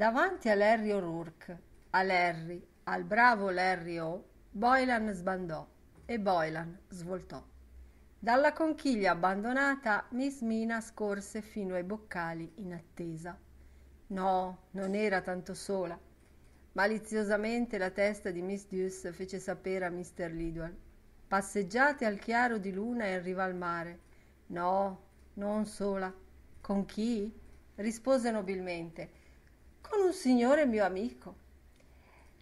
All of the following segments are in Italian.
Davanti a Larry O'Rourke, a Larry, al bravo Larry O, Boylan sbandò e Boylan svoltò. Dalla conchiglia abbandonata Miss Mina scorse fino ai boccali in attesa. No, non era tanto sola. Maliziosamente la testa di Miss Deuce fece sapere a Mr. Lidwell. Passeggiate al chiaro di luna in riva al mare. No, non sola. Con chi? rispose nobilmente con un signore mio amico.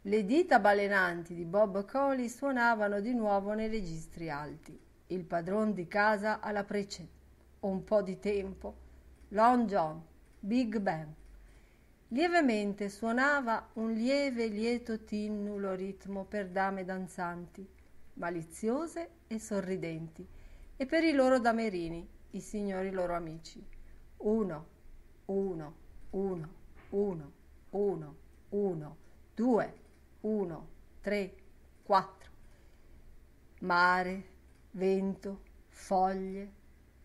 Le dita balenanti di Bob Coley suonavano di nuovo nei registri alti. Il padron di casa alla prece, un po' di tempo, Long John, Big Bang. Lievemente suonava un lieve, lieto tinnulo ritmo per dame danzanti, maliziose e sorridenti, e per i loro damerini, i signori loro amici. Uno, uno, uno. 1, 1, 1, 2, 1, 3, 4. Mare, vento, foglie,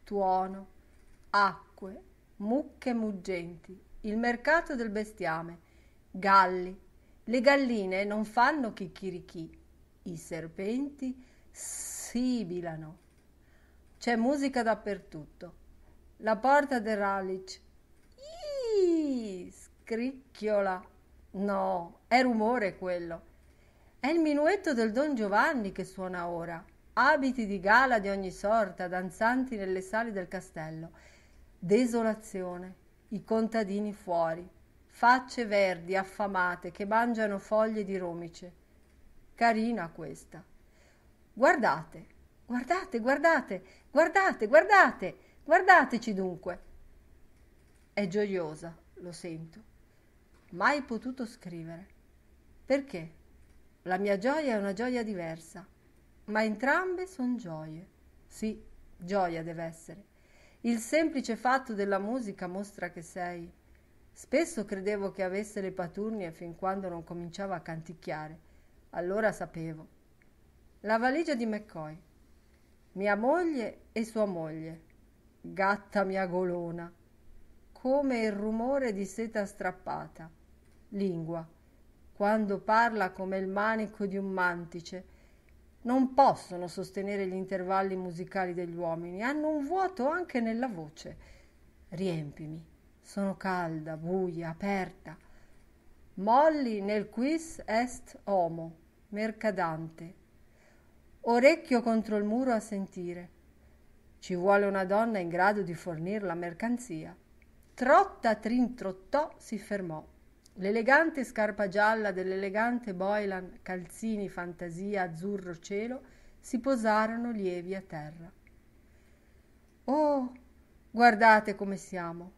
tuono, acque, mucche muggenti, il mercato del bestiame, galli. Le galline non fanno chicchirichì, i serpenti sibilano. C'è musica dappertutto. La porta del Ralic. Iis! scricchiola. No, è rumore quello. È il minuetto del Don Giovanni che suona ora. Abiti di gala di ogni sorta, danzanti nelle sale del castello. Desolazione, i contadini fuori, facce verdi affamate che mangiano foglie di romice. Carina questa. Guardate, guardate, guardate, guardate, guardate, guardateci dunque. È gioiosa, lo sento mai potuto scrivere. Perché? La mia gioia è una gioia diversa, ma entrambe sono gioie. Sì, gioia deve essere. Il semplice fatto della musica mostra che sei. Spesso credevo che avesse le paturnie fin quando non cominciava a canticchiare. Allora sapevo. La valigia di McCoy. Mia moglie e sua moglie. Gatta mia golona. Come il rumore di seta strappata lingua, quando parla come il manico di un mantice, non possono sostenere gli intervalli musicali degli uomini, hanno un vuoto anche nella voce. Riempimi, sono calda, buia, aperta. Molli nel quis est homo, mercadante. Orecchio contro il muro a sentire. Ci vuole una donna in grado di fornir la mercanzia. Trotta trintrottò si fermò. L'elegante scarpa gialla dell'elegante Boylan, calzini fantasia azzurro cielo, si posarono lievi a terra. Oh, guardate come siamo.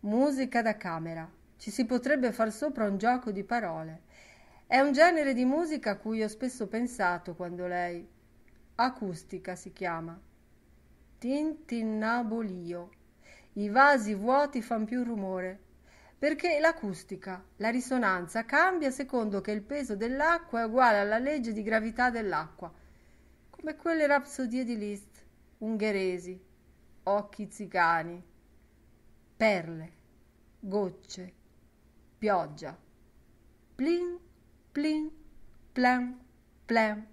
Musica da camera. Ci si potrebbe far sopra un gioco di parole. È un genere di musica a cui ho spesso pensato quando lei. Acustica si chiama. Tintinnabolio. I vasi vuoti fan più rumore perché l'acustica, la risonanza, cambia secondo che il peso dell'acqua è uguale alla legge di gravità dell'acqua, come quelle rapsodie di Liszt, ungheresi, occhi zigani, perle, gocce, pioggia, plin, plin, plan, plan,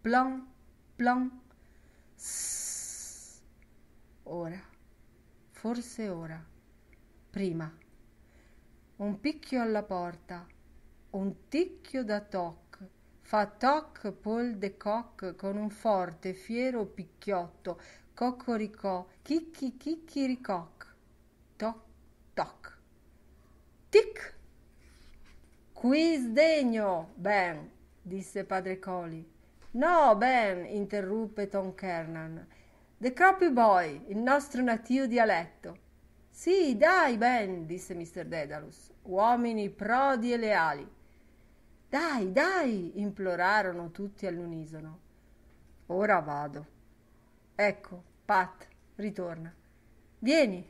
plon, plon, ora, forse ora, prima un picchio alla porta, un ticchio da toc, fa toc Paul de coq con un forte fiero picchiotto, cocoricò, chicchi chicchiricoc, toc toc. Tic! Qui sdegno, ben, disse padre Coli. No, ben, interruppe Tom Kernan. The Croppy Boy, il nostro nativo dialetto. Sì, dai, Ben, disse Mr. Dedalus. Uomini prodi e leali. Dai, dai, implorarono tutti all'unisono. Ora vado. Ecco, Pat, ritorna. Vieni.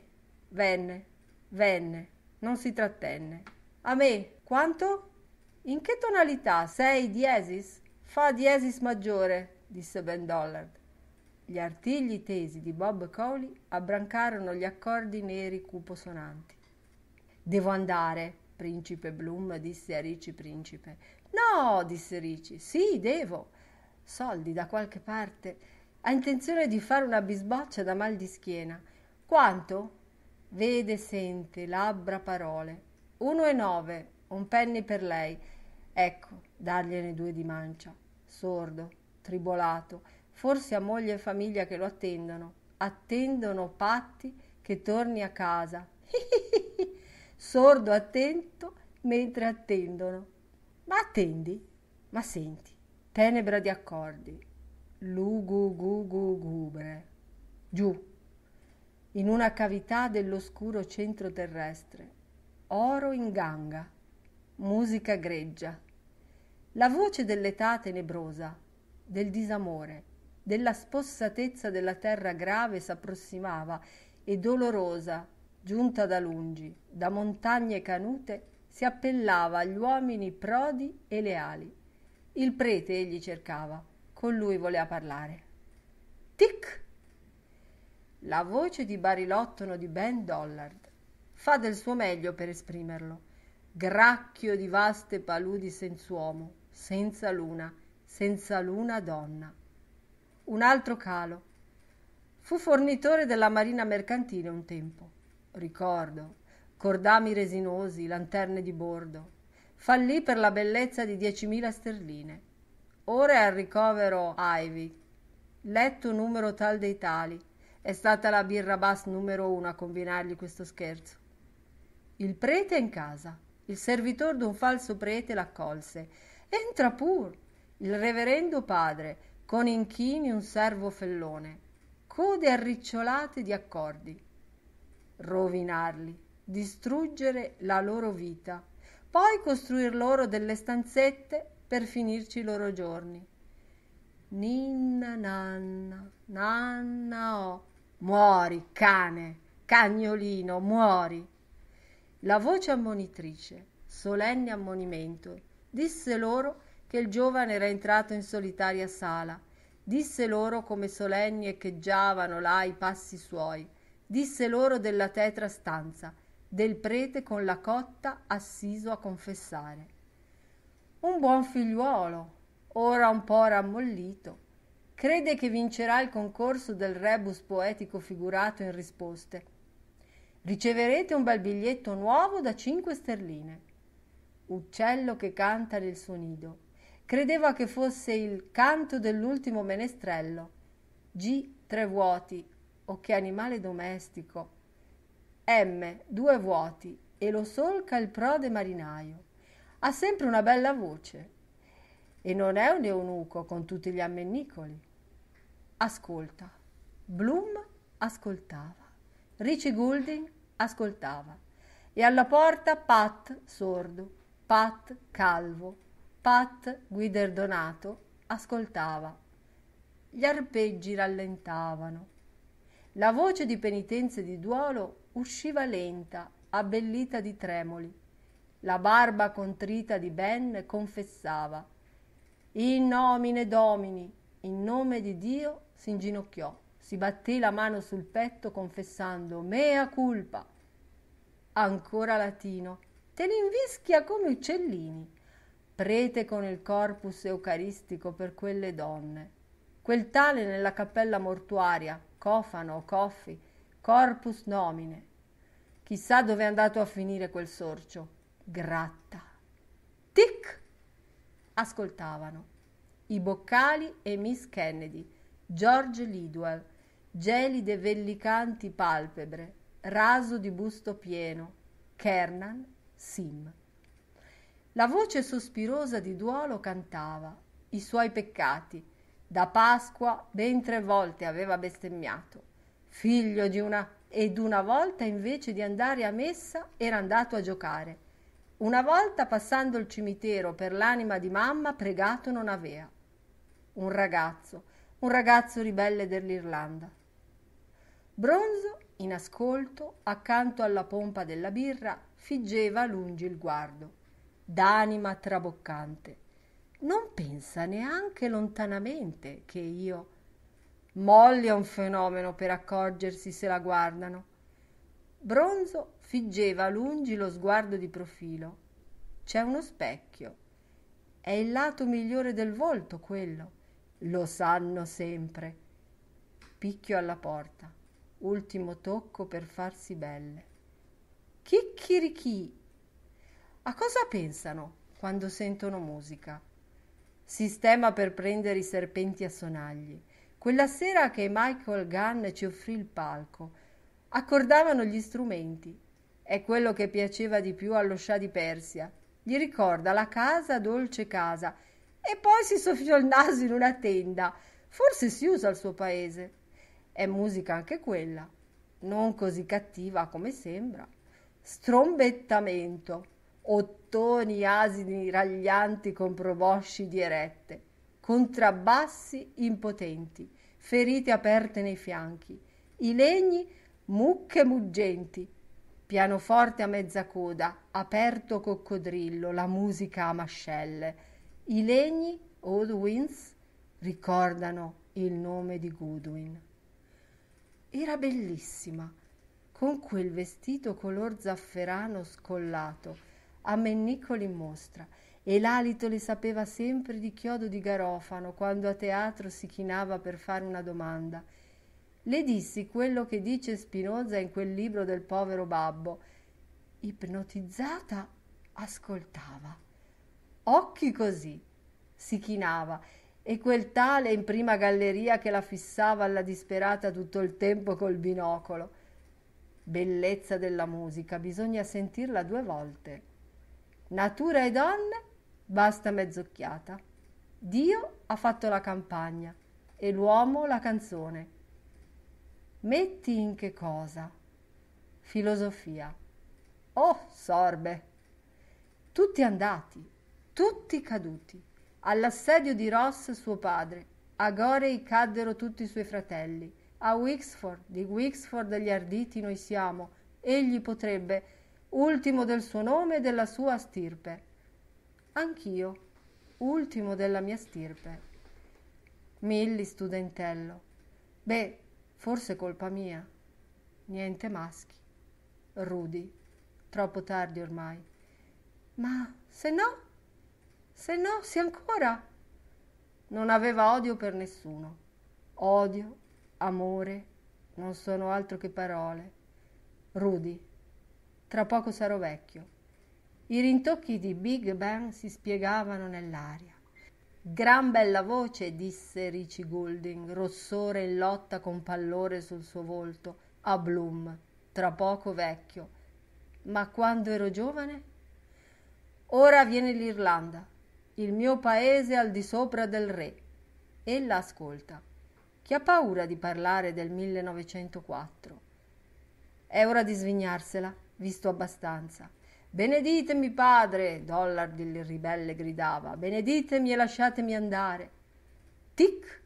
Venne, venne, non si trattenne. A me, quanto? In che tonalità? Sei diesis? Fa diesis maggiore, disse Ben Dollard. Gli artigli tesi di Bob Cowley abbrancarono gli accordi neri cupo sonanti. Devo andare, principe Bloom disse a Ricci principe. No, disse Ricci, sì, devo. Soldi da qualche parte. Ha intenzione di fare una bisboccia da mal di schiena. Quanto? Vede, sente, labbra, parole. Uno e nove, un penny per lei. Ecco, dargliene due di mancia. Sordo, tribolato, forse ha moglie e famiglia che lo attendono, attendono Patti che torni a casa. Sordo attento mentre attendono. Ma attendi, ma senti, tenebra di accordi, lugugugugubre. Giù, in una cavità dell'oscuro centro terrestre, oro in ganga, musica greggia. La voce dell'età tenebrosa, del disamore, della spossatezza della terra grave s'approssimava e dolorosa, giunta da lungi, da montagne canute, si appellava agli uomini prodi e leali. Il prete egli cercava, con lui voleva parlare. Tic! La voce di barilottono di Ben Dollard fa del suo meglio per esprimerlo. Gracchio di vaste paludi senz'uomo, senza luna, senza luna donna un altro calo. Fu fornitore della marina mercantile un tempo. Ricordo, cordami resinosi, lanterne di bordo. Fallì per la bellezza di 10.000 sterline. Ora è al ricovero Ivy, letto numero tal dei tali. È stata la birra bas numero uno a combinargli questo scherzo. Il prete è in casa. Il servitor d'un falso prete l'accolse. Entra pur. Il reverendo padre, con inchini un servo fellone code arricciolate di accordi rovinarli distruggere la loro vita poi costruir loro delle stanzette per finirci i loro giorni ninna nanna nanna oh muori cane cagnolino muori la voce ammonitrice solenne ammonimento disse loro che che il giovane era entrato in solitaria sala. Disse loro come solenni echeggiavano là i passi suoi. Disse loro della tetra stanza, del prete con la cotta assiso a confessare. Un buon figliuolo, ora un po' rammollito, crede che vincerà il concorso del rebus poetico figurato in risposte. Riceverete un bel biglietto nuovo da cinque sterline. Uccello che canta nel suo nido Credeva che fosse il canto dell'ultimo menestrello. G. Tre vuoti. O che animale domestico. M. Due vuoti. E lo solca il prode marinaio. Ha sempre una bella voce. E non è un eunuco con tutti gli ammennicoli. Ascolta. Bloom ascoltava. Richie Goulding ascoltava. E alla porta Pat sordo, Pat calvo, Pat Guiderdonato ascoltava. Gli arpeggi rallentavano. La voce di penitenza e di duolo usciva lenta, abbellita di tremoli. La barba contrita di Ben confessava. In nomine domini, in nome di Dio, si inginocchiò, si batté la mano sul petto confessando mea culpa. Ancora latino, te li invischia come uccellini prete con il corpus eucaristico per quelle donne. Quel tale nella cappella mortuaria, cofano o coffi, corpus nomine. Chissà dove è andato a finire quel sorcio. Gratta. Tic! Ascoltavano. I boccali e Miss Kennedy, George Lidwell, gelide vellicanti palpebre, raso di busto pieno, Kernan, Sim. La voce sospirosa di Duolo cantava i suoi peccati. Da Pasqua ben tre volte aveva bestemmiato. Figlio di una ed una volta invece di andare a messa era andato a giocare. Una volta passando il cimitero per l'anima di mamma pregato non aveva. Un ragazzo, un ragazzo ribelle dell'Irlanda. Bronzo, in ascolto, accanto alla pompa della birra, figgeva lungi il guardo d'anima traboccante non pensa neanche lontanamente che io molli è un fenomeno per accorgersi se la guardano bronzo figgeva lungi lo sguardo di profilo c'è uno specchio è il lato migliore del volto quello lo sanno sempre picchio alla porta ultimo tocco per farsi belle chicchirichì a cosa pensano quando sentono musica? Sistema per prendere i serpenti a sonagli. Quella sera che Michael Gunn ci offrì il palco, accordavano gli strumenti. È quello che piaceva di più allo scià di Persia. Gli ricorda la casa, dolce casa. E poi si soffiò il naso in una tenda. Forse si usa al suo paese. È musica anche quella, non così cattiva come sembra. Strombettamento ottoni asini raglianti con probosci di erette, contrabbassi impotenti, ferite aperte nei fianchi, i legni mucche muggenti, pianoforte a mezza coda, aperto coccodrillo, la musica a mascelle. I legni, old winds, ricordano il nome di Goodwin. Era bellissima, con quel vestito color zafferano scollato, a Mennicoli in mostra e l'alito le sapeva sempre di chiodo di garofano quando a teatro si chinava per fare una domanda. Le dissi quello che dice Spinoza in quel libro del povero babbo. Ipnotizzata, ascoltava. Occhi così, si chinava, e quel tale in prima galleria che la fissava alla disperata tutto il tempo col binocolo. Bellezza della musica, bisogna sentirla due volte. Natura e donne, basta mezz'occhiata. Dio ha fatto la campagna e l'uomo la canzone. Metti in che cosa? Filosofia. Oh, sorbe! Tutti andati, tutti caduti. All'assedio di Ross suo padre, a Gorey caddero tutti i suoi fratelli. A Wixford, di Wixford gli arditi noi siamo. Egli potrebbe ultimo del suo nome e della sua stirpe. Anch'io, ultimo della mia stirpe. Milli studentello. Beh, forse colpa mia. Niente maschi. Rudi. Troppo tardi ormai. Ma se no? Se no, si ancora. Non aveva odio per nessuno. Odio, amore, non sono altro che parole. Rudi tra poco sarò vecchio. I rintocchi di Big Ben si spiegavano nell'aria. Gran bella voce, disse Richie Goulding, rossore in lotta con pallore sul suo volto, a Bloom, tra poco vecchio. Ma quando ero giovane? Ora viene l'Irlanda, il mio paese al di sopra del re. Ella ascolta. Chi ha paura di parlare del 1904? È ora di svignarsela visto abbastanza. Beneditemi, padre! Dollard il ribelle gridava. Beneditemi e lasciatemi andare. Tic!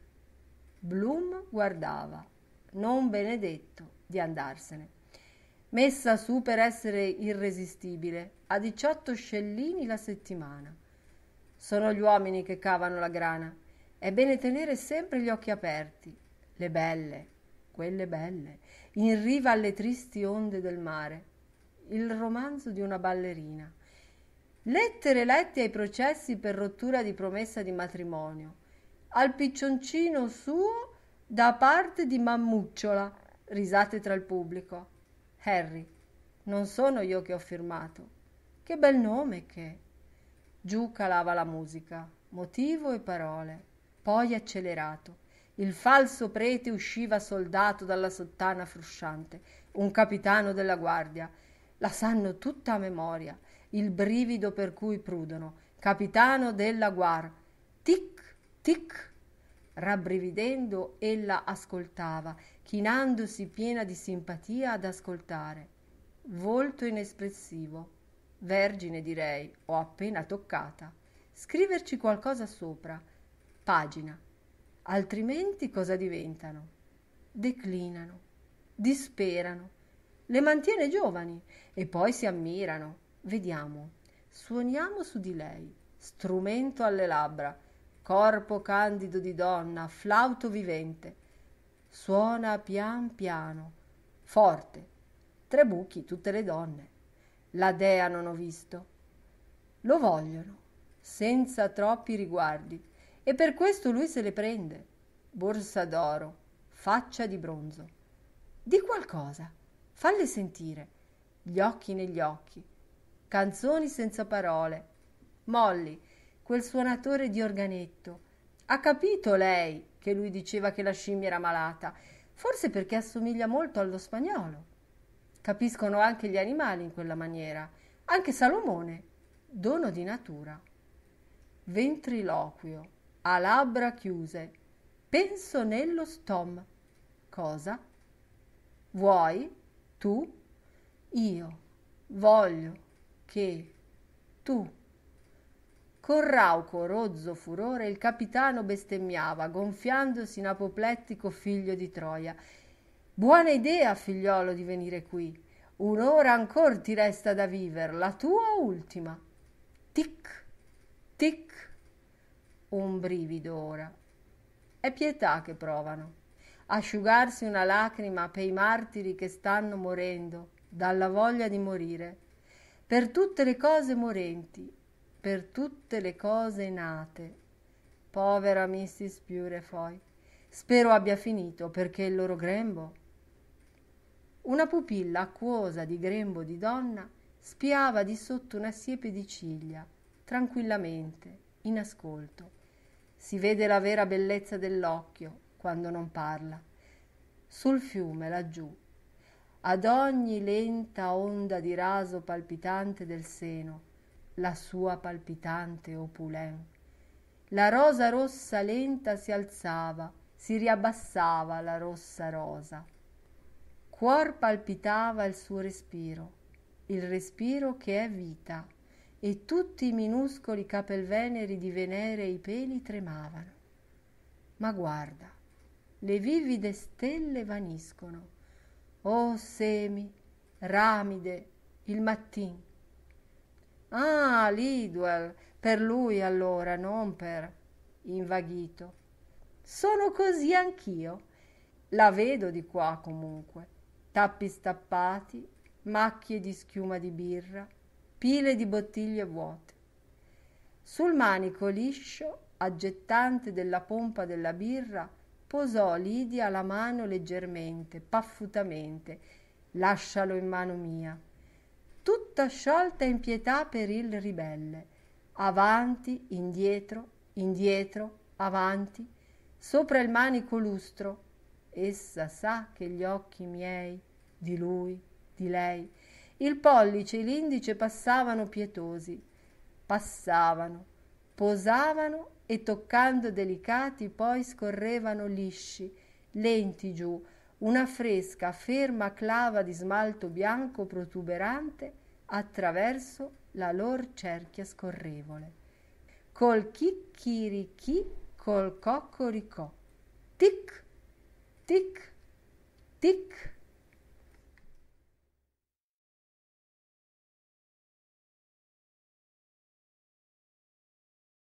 Bloom guardava, non benedetto, di andarsene. Messa su per essere irresistibile, a 18 scellini la settimana. Sono gli uomini che cavano la grana. È bene tenere sempre gli occhi aperti. Le belle, quelle belle, in riva alle tristi onde del mare il romanzo di una ballerina. Lettere lette ai processi per rottura di promessa di matrimonio. Al piccioncino suo da parte di Mammucciola, risate tra il pubblico. Harry, non sono io che ho firmato. Che bel nome che. Giù calava la musica, motivo e parole, poi accelerato. Il falso prete usciva soldato dalla sottana frusciante, un capitano della guardia la sanno tutta a memoria, il brivido per cui prudono. Capitano della Guar. Tic, tic. Rabbrividendo, ella ascoltava, chinandosi piena di simpatia ad ascoltare. Volto inespressivo. Vergine, direi, ho appena toccata. Scriverci qualcosa sopra. Pagina. Altrimenti cosa diventano? Declinano. Disperano le mantiene giovani e poi si ammirano. Vediamo, suoniamo su di lei, strumento alle labbra, corpo candido di donna, flauto vivente. Suona pian piano, forte, tre buchi tutte le donne. La dea non ho visto. Lo vogliono, senza troppi riguardi, e per questo lui se le prende. Borsa d'oro, faccia di bronzo. Di qualcosa falle sentire gli occhi negli occhi canzoni senza parole molly quel suonatore di organetto ha capito lei che lui diceva che la scimmia era malata forse perché assomiglia molto allo spagnolo capiscono anche gli animali in quella maniera anche salomone dono di natura ventriloquio a labbra chiuse penso nello stom cosa vuoi tu, io voglio che tu. Con rauco, rozzo furore il capitano bestemmiava, gonfiandosi in apoplettico figlio di Troia. Buona idea, figliolo, di venire qui. Un'ora ancor ti resta da vivere, la tua ultima. Tic, tic. Un brivido ora. È pietà che provano asciugarsi una lacrima per i martiri che stanno morendo, dalla voglia di morire, per tutte le cose morenti, per tutte le cose nate. Povera Mrs. Purefoy, spero abbia finito perché il loro grembo. Una pupilla acquosa di grembo di donna spiava di sotto una siepe di ciglia, tranquillamente, in ascolto. Si vede la vera bellezza dell'occhio, quando non parla. Sul fiume laggiù, ad ogni lenta onda di raso palpitante del seno, la sua palpitante opulent. La rosa rossa lenta si alzava, si riabbassava la rossa rosa. Cuor palpitava il suo respiro, il respiro che è vita, e tutti i minuscoli capelveneri di Venere e i peli tremavano. Ma guarda, le vivide stelle vaniscono. Oh semi, ramide, il mattin. Ah, Lidwell, per lui allora, non per... invaghito. Sono così anch'io. La vedo di qua comunque. Tappi stappati, macchie di schiuma di birra, pile di bottiglie vuote. Sul manico liscio, aggettante della pompa della birra, posò Lidia la mano leggermente, paffutamente. Lascialo in mano mia. Tutta sciolta in pietà per il ribelle. Avanti, indietro, indietro, avanti, sopra il manico lustro. Essa sa che gli occhi miei, di lui, di lei, il pollice e l'indice passavano pietosi, passavano, posavano e toccando delicati poi scorrevano lisci, lenti giù, una fresca, ferma clava di smalto bianco protuberante attraverso la lor cerchia scorrevole. Col chicchirichì, col coccoricò. Tic, tic, tic.